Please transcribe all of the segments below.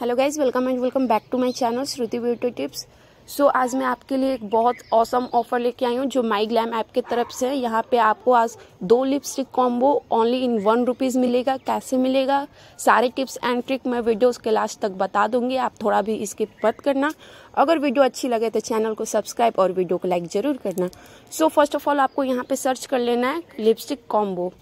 hello guys welcome and welcome back to my channel Shruti beauty tips so आज मैं आपके लिए एक बहुत औसम ऑफर लेके आई हूँ जो माई ग्लैम ऐप की तरफ से है यहाँ पे आपको आज दो lipstick combo only in one rupees मिलेगा कैसे मिलेगा सारे टिप्स एंड ट्रिक मैं वीडियो उसके लास्ट तक बता दूंगी आप थोड़ा भी इसके पत करना अगर वीडियो अच्छी लगे तो चैनल को सब्सक्राइब और वीडियो को लाइक ज़रूर करना सो फर्स्ट ऑफ ऑल आपको यहाँ पर सर्च कर लेना है लिपस्टिक कॉम्बो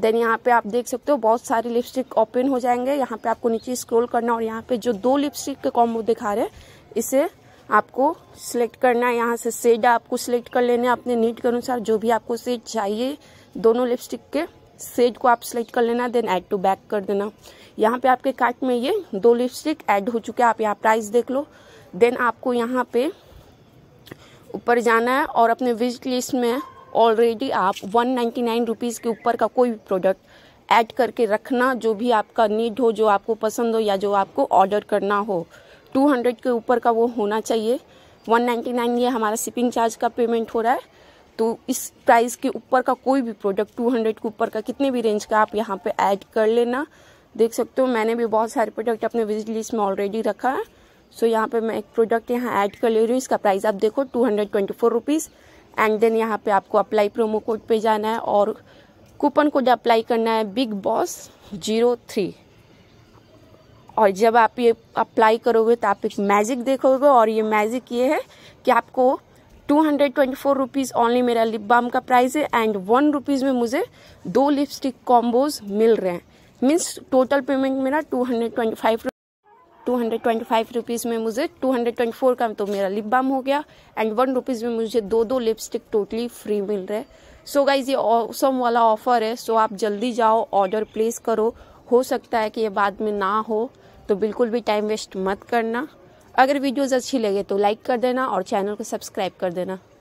देन यहाँ पे आप देख सकते हो बहुत सारे लिपस्टिक ओपन हो जाएंगे यहाँ पे आपको नीचे स्क्रॉल करना और यहाँ पे जो दो लिपस्टिक के कॉम्बो दिखा रहे हैं इसे आपको सिलेक्ट करना है यहाँ से सेड आपको सिलेक्ट कर लेना है अपने नीड के अनुसार जो भी आपको सेड चाहिए दोनों लिपस्टिक के सेड को आप सिलेक्ट कर लेना देन ऐड टू बैक कर देना यहाँ पे आपके कार्ट में ये दो लिपस्टिक ऐड हो चुके हैं आप यहाँ प्राइस देख लो देन आपको यहाँ पे ऊपर जाना है और अपने विजिट लिस्ट में ऑलरेडी आप वन नाइन्टी नाइन रुपीज़ के ऊपर का कोई भी प्रोडक्ट ऐड करके रखना जो भी आपका नीड हो जो आपको पसंद हो या जो आपको ऑर्डर करना हो टू हंड्रेड के ऊपर का वो होना चाहिए वन नाइन ये हमारा शिपिंग चार्ज का पेमेंट हो रहा है तो इस प्राइस के ऊपर का कोई भी प्रोडक्ट टू हंड्रेड के ऊपर का कितने भी रेंज का आप यहाँ पे ऐड कर लेना देख सकते हो मैंने भी बहुत सारे प्रोडक्ट अपने विजिट लिस्ट में ऑलरेडी रखा है सो यहाँ पे मैं एक प्रोडक्ट यहाँ ऐड कर ले रही हूँ इसका प्राइस आप देखो two hundred twenty four rupees and then यहाँ पे आपको अप्लाई प्रोमो कोड पे जाना है और कूपन कोड अप्लाई करना है बिग बॉस जीरो थ्री और जब आप ये अप्लाई करोगे तो आप एक मैजिक देखोगे और ये मैजिक ये है कि आपको two hundred twenty four rupees only मेरा लिप बाम का प्राइस है एंड वन रुपीज़ में मुझे दो लिपस्टिक कॉम्बोज मिल रहे हैं मीन्स टोटल पेमेंट मेरा two hundred twenty five two hundred twenty five rupees में मुझे टू हंड्रेड ट्वेंटी फोर का तो मेरा लिप बाम हो गया एंड वन रुपीज़ में मुझे दो दो लिपस्टिक टोटली फ्री मिल रहे सो so गाइज ये ऑसम वाला ऑफर है सो so आप जल्दी जाओ ऑर्डर प्लेस करो हो सकता है कि ये बाद में ना हो तो बिल्कुल भी टाइम वेस्ट मत करना अगर वीडियोज़ अच्छी लगे तो लाइक कर देना और चैनल को सब्सक्राइब कर देना